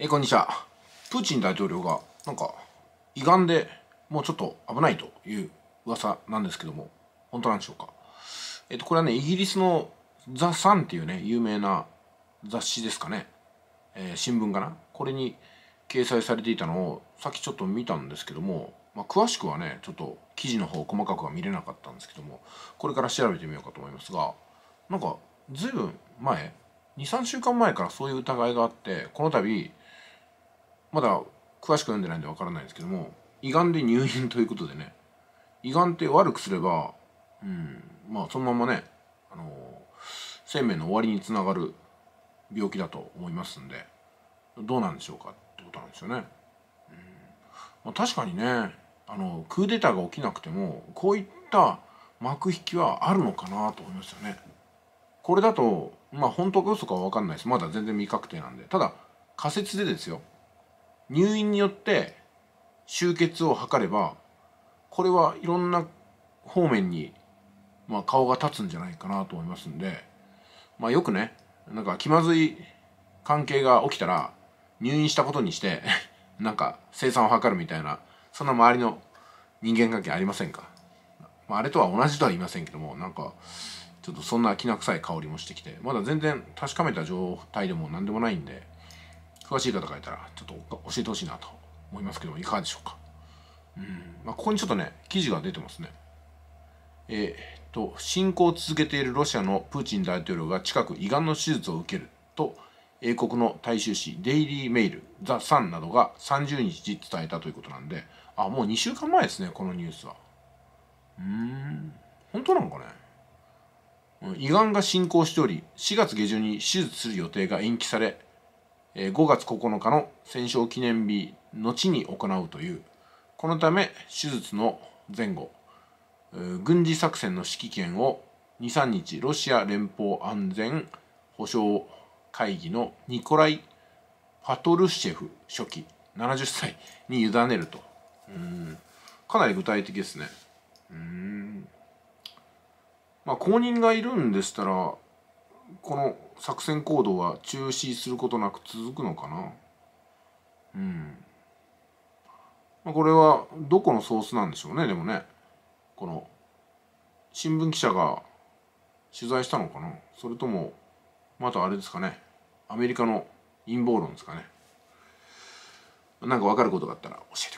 えー、こんにちは。プーチン大統領が、なんか、胃がんでもうちょっと危ないという噂なんですけども、本当なんでしょうか。えっ、ー、と、これはね、イギリスのザ・サンっていうね、有名な雑誌ですかね。えー、新聞かな。これに掲載されていたのを、さっきちょっと見たんですけども、まあ、詳しくはね、ちょっと記事の方細かくは見れなかったんですけども、これから調べてみようかと思いますが、なんか、ずいぶん前、2、3週間前からそういう疑いがあって、この度、まだ詳しく読んでないんでわからないですけども胃がんで入院ということでね胃がんって悪くすれば、うん、まあそのままね、あのー、生命の終わりにつながる病気だと思いますんでどうなんでしょうかってことなんですよね。うんまあ、確かにねあのクーデターが起きなくてもこういった幕引きはあるのかなと思いますよね。これだとまあ本当か嘘かは分かんないですまだ全然未確定なんでただ仮説でですよ入院によって終結を図ればこれはいろんな方面に、まあ、顔が立つんじゃないかなと思いますんで、まあ、よくねなんか気まずい関係が起きたら入院したことにして なんか生産を図るみたいなそんな周りの人間関係ありませんか、まあ、あれとは同じとは言いませんけどもなんかちょっとそんなきな臭い香りもしてきてまだ全然確かめた状態でも何でもないんで。詳しい方がいたらちょっと教えてほしいなと思いますけどもいかがでしょうかうんまあ、ここにちょっとね記事が出てますねえー、っと侵攻を続けているロシアのプーチン大統領が近く胃がんの手術を受けると英国の大衆紙デイリー・メイル、ザ・サンなどが30日伝えたということなんで、あ、もう2週間前ですね、このニュースは。うーん、本当なのかね。胃がんが進行しており、4月下旬に手術する予定が延期され、5月9日の戦勝記念日後に行うというこのため手術の前後軍事作戦の指揮権を23日ロシア連邦安全保障会議のニコライ・パトルシェフ書記70歳に委ねるとうんかなり具体的ですねうんまあ後任がいるんでしたらこの作戦行動は中止することなく続くのかなうん。まこれはどこのソースなんでしょうね、でもね。この、新聞記者が取材したのかなそれとも、またあれですかね。アメリカの陰謀論ですかね。なんかわかることがあったら教えてください。